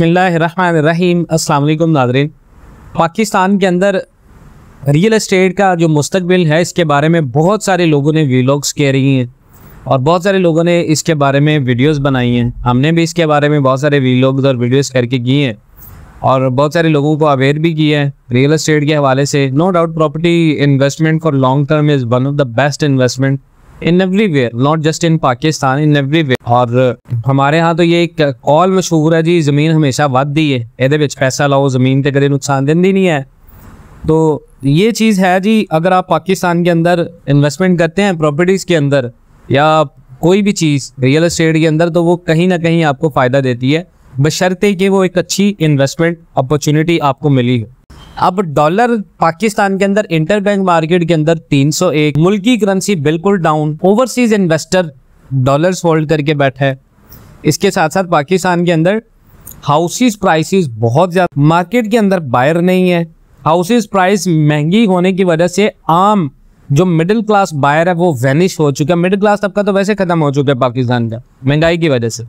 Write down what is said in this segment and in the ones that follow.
बसमीम अल्लाम नाजरीन पाकिस्तान के अंदर रियल इस्टेट का जो मुस्तबिल है इसके बारे में बहुत सारे लोगों ने वीलॉग्स किए रही हैं और बहुत सारे लोगों ने इसके बारे में वीडियोस बनाई हैं हमने भी इसके बारे में बहुत सारे वीलॉग्स और वीडियोस करके किए हैं और बहुत सारे लोगों को अवेयर भी किया है रियल इस्टेट के हवाले से no doubt property investment for long term is one of the best investment anywhere not just in Pakistan anywhere और uh, हमारे यहाँ तो ये एक कॉल uh, मशहूर है जी ज़मीन हमेशा वही है ये पैसा लाओ जमीन तो ਤੇ नुकसान दें नहीं है तो ये चीज़ है जी अगर आप पाकिस्तान के अंदर इन्वेस्टमेंट करते हैं प्रॉपर्टीज़ के अंदर या कोई भी चीज़ रियल इस्टेट के अंदर तो वो कहीं ना कहीं आपको फ़ायदा देती है बशर्ते कि वो एक अच्छी इन्वेस्टमेंट अपॉर्चुनिटी आपको मिली है अब डॉलर पाकिस्तान के अंदर इंटरबैंक मार्केट के अंदर 301 मुल्क की करेंसी बिल्कुल down overseas investor dollars hold करके बैठे है इसके साथ साथ पाकिस्तान के अंदर हाउसेस प्राइसेस बहुत ज़्यादा मार्केट के अंदर बायर नहीं है हाउसेस प्राइस महंगी होने की वजह से आम जो मिडिल क्लास बायर है वो वैनिश हो चुका है मिडिल क्लास का तो वैसे ख़त्म हो चुका है पाकिस्तान का महंगाई की वजह से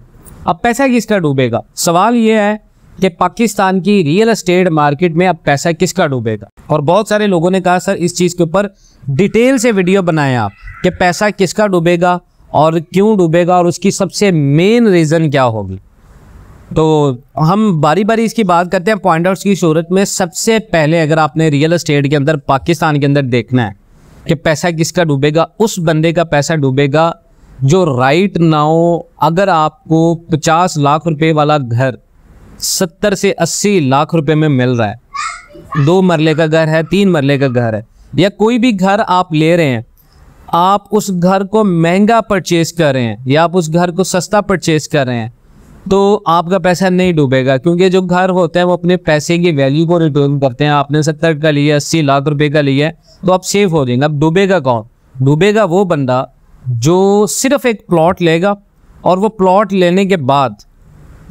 अब पैसा किसका डूबेगा सवाल ये है कि पाकिस्तान की रियल एस्टेट मार्केट में अब पैसा किसका डूबेगा और बहुत सारे लोगों ने कहा सर इस चीज़ के ऊपर डिटेल से वीडियो बनाए आप कि पैसा किसका डूबेगा और क्यों डूबेगा और उसकी सबसे मेन रीज़न क्या होगी तो हम बारी बारी इसकी बात करते हैं पॉइंट आउट्स की सूरत में सबसे पहले अगर आपने रियल एस्टेट के अंदर पाकिस्तान के अंदर देखना है कि पैसा किसका डूबेगा उस बंदे का पैसा डूबेगा जो राइट नाउ अगर आपको 50 लाख रुपए वाला घर सत्तर से अस्सी लाख रुपए में मिल रहा है दो मरले का घर है तीन मरले का घर है या कोई भी घर आप ले रहे हैं आप उस घर को महंगा परचेज कर रहे हैं या आप उस घर को सस्ता परचेज कर रहे हैं तो आपका पैसा नहीं डूबेगा क्योंकि जो घर होते हैं वो अपने पैसे की वैल्यू को रिटर्न करते हैं आपने सत्तर का लिया अस्सी लाख रुपए का लिया तो आप सेफ हो जाएंगे अब डूबेगा कौन डूबेगा वो बंदा जो सिर्फ एक प्लॉट लेगा और वो प्लॉट लेने के बाद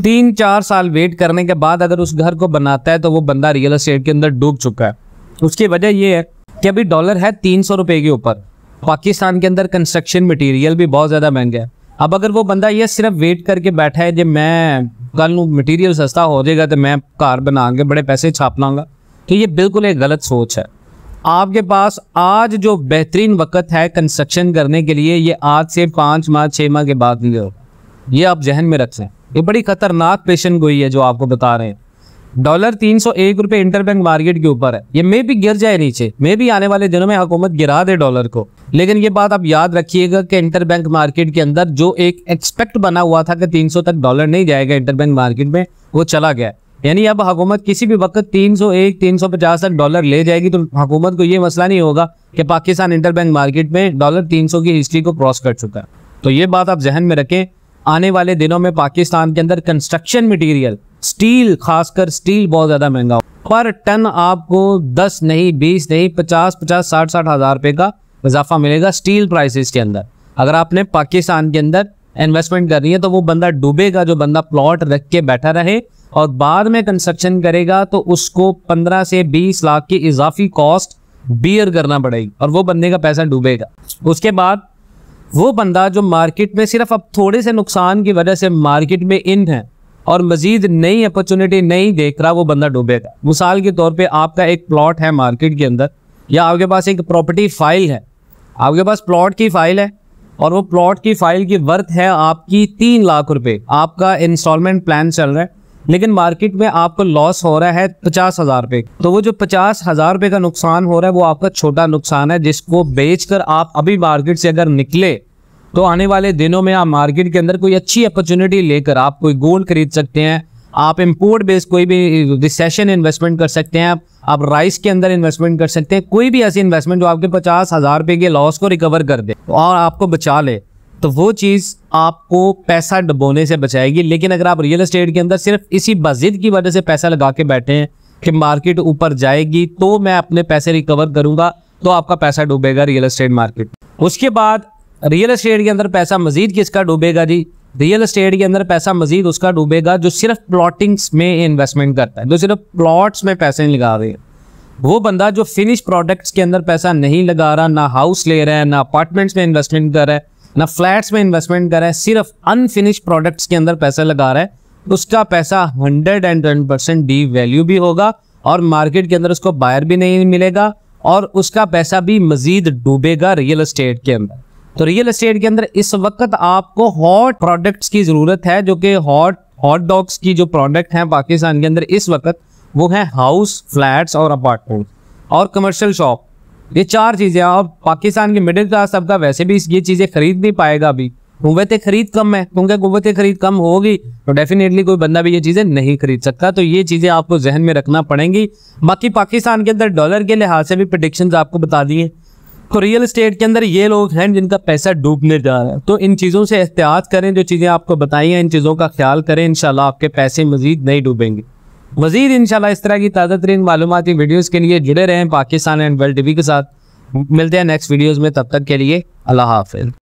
तीन चार साल वेट करने के बाद अगर उस घर को बनाता है तो वो बंदा रियल एस्टेट के अंदर डूब चुका है उसकी वजह ये है कि अभी डॉलर है तीन सौ रुपये के ऊपर पाकिस्तान के अंदर कंस्ट्रक्शन मटेरियल भी बहुत ज़्यादा महंगा है अब अगर वो बंदा ये सिर्फ वेट करके बैठा है जब मैं कल मटेरियल सस्ता हो जाएगा तो मैं कार बना के बड़े पैसे छाप लाऊंगा तो ये बिल्कुल एक गलत सोच है आपके पास आज जो बेहतरीन वक्त है कंस्ट्रक्शन करने के लिए ये आज से पाँच माह छः माह के बाद नहीं ये आप जहन में रखें ये बड़ी खतरनाक पेशन गोई है जो आपको बता रहे हैं डॉलर तीन सौ एक रुपये इंटरबैंक मार्केट के ऊपर है ये मे भी गिर जाए नीचे मे भी आने वाले दिनों में हुकूमत गिरा दे डॉलर को लेकिन ये बात आप याद रखिएगा कि इंटरबैंक मार्केट के अंदर जो एक एक्सपेक्ट बना हुआ था कि सौ तक डॉलर नहीं जाएगा इंटरबैंक मार्केट में वो चला गया यानी अब हुकूमत किसी भी वक्त तीन तीन सौ एक सौ पचास तक डॉलर ले जाएगी तो हुकूमत को ये मसला नहीं होगा कि पाकिस्तान इंटरबैंक मार्केट में डॉलर तीन सौ की हिस्ट्री को क्रॉस कर चुका है तो ये बात आप जहन में रखें आने वाले दिनों में पाकिस्तान के अंदर कंस्ट्रक्शन मटेरियल स्टील खासकर स्टील बहुत ज़्यादा महंगा हो पर टन आपको 10 नहीं 20 नहीं 50 50 साठ साठ हज़ार रुपये का इजाफा मिलेगा स्टील प्राइसेस के अंदर अगर आपने पाकिस्तान के अंदर इन्वेस्टमेंट करनी है तो वो बंदा डूबेगा जो बंदा प्लॉट रख के बैठा रहे और बाद में कंस्ट्रक्शन करेगा तो उसको पंद्रह से बीस लाख की इजाफी कॉस्ट बियर करना पड़ेगी और वो बंदे का पैसा डूबेगा उसके बाद वो बंदा जो मार्केट में सिर्फ अब थोड़े से नुकसान की वजह से मार्केट में इन है और मजीद नई अपॉर्चुनिटी नहीं देख रहा वो बंदा डूबेगा मिसाल के तौर पे आपका एक प्लॉट है मार्केट के अंदर या आपके पास एक प्रॉपर्टी फाइल है आपके पास प्लॉट की फाइल है और वो प्लॉट की फाइल की वर्थ है आपकी तीन लाख रुपए आपका इंस्टॉलमेंट प्लान चल रहा है लेकिन मार्केट में आपको लॉस हो रहा है पचास हजार रुपये तो वो जो पचास हजार रुपये का नुकसान हो रहा है वो आपका छोटा नुकसान है जिसको बेचकर आप अभी मार्केट से अगर निकले तो आने वाले दिनों में आप मार्केट के अंदर कोई अच्छी अपॉर्चुनिटी लेकर आप कोई गोल्ड खरीद सकते हैं आप इम्पोर्ट बेस्ड कोई भी रिसेशन इन्वेस्टमेंट कर सकते हैं आप राइस के अंदर इन्वेस्टमेंट कर सकते हैं कोई भी ऐसी इन्वेस्टमेंट जो आपके पचास हज़ार रुपये के लॉस को रिकवर कर दे और आपको बचा ले तो वो चीज़ आपको पैसा डबोने से बचाएगी लेकिन अगर आप रियल एस्टेट के अंदर सिर्फ इसी मस्जिद की वजह से पैसा लगा के बैठे हैं कि मार्केट ऊपर जाएगी तो मैं अपने पैसे रिकवर करूंगा तो आपका पैसा डूबेगा रियल एस्टेट मार्केट उसके बाद रियल एस्टेट के अंदर पैसा मजीद किसका डूबेगा जी रियल एस्टेट के अंदर पैसा मजीद उसका डूबेगा जो सिर्फ प्लॉटिंग्स में इन्वेस्टमेंट करता है जो सिर्फ प्लॉट्स में पैसे नहीं लगा रहे हैं वो बंदा जो फिनिश प्रोडक्ट्स के अंदर पैसा नहीं लगा रहा ना हाउस ले रहा है ना अपार्टमेंट्स में इन्वेस्टमेंट कर रहा है ना फ्लैट्स में इन्वेस्टमेंट कर रहा है सिर्फ अनफिनिश प्रोडक्ट्स के अंदर पैसा लगा रहा है उसका पैसा hundred and ten percent devalue भी होगा और मार्केट के अंदर उसको बायर भी नहीं मिलेगा और उसका पैसा भी मजीद डूबेगा रियल एस्टेट के अंदर तो रियल एस्टेट के अंदर इस वक्त आपको हॉट प्रोडक्ट्स की ज़रूरत है जो कि हॉट हॉट डॉग्स की जो प्रोडक्ट हैं पाकिस्तान के अंदर इस वक्त वो है हाउस फ्लैट्स और अपार्टमेंट और कमर्शियल शॉप ये चार चीज़ें अब पाकिस्तान के मिडिल क्लास तबका वैसे भी ये चीज़ें खरीद नहीं पाएगा अभी कुतें खरीद कम है क्योंकि कुतें खरीद कम होगी तो डेफिनेटली कोई बंदा भी ये चीज़ें नहीं खरीद सकता तो ये चीज़ें आपको जहन में रखना पड़ेंगी बाकी पाकिस्तान के अंदर डॉलर के लिहाज से भी प्रडिक्शन आपको बता दिए तो रियल इस्टेट के अंदर ये लोग हैं जिनका पैसा डूबने जा रहा है तो इन चीज़ों से एहतियात करें जो चीज़ें आपको बताई हैं इन चीज़ों का ख्याल करें इन आपके पैसे मजीद नहीं डूबेंगे मजीद इनशाला इस तरह की ताज़ा तरीन मालूमती वीडियोज़ के लिए जुड़े रहें पाकिस्तान एंड वर्ल्ड टी के साथ मिलते हैं नेक्स्ट वीडियोज़ में तब तक के लिए अल्लाह हाफिज़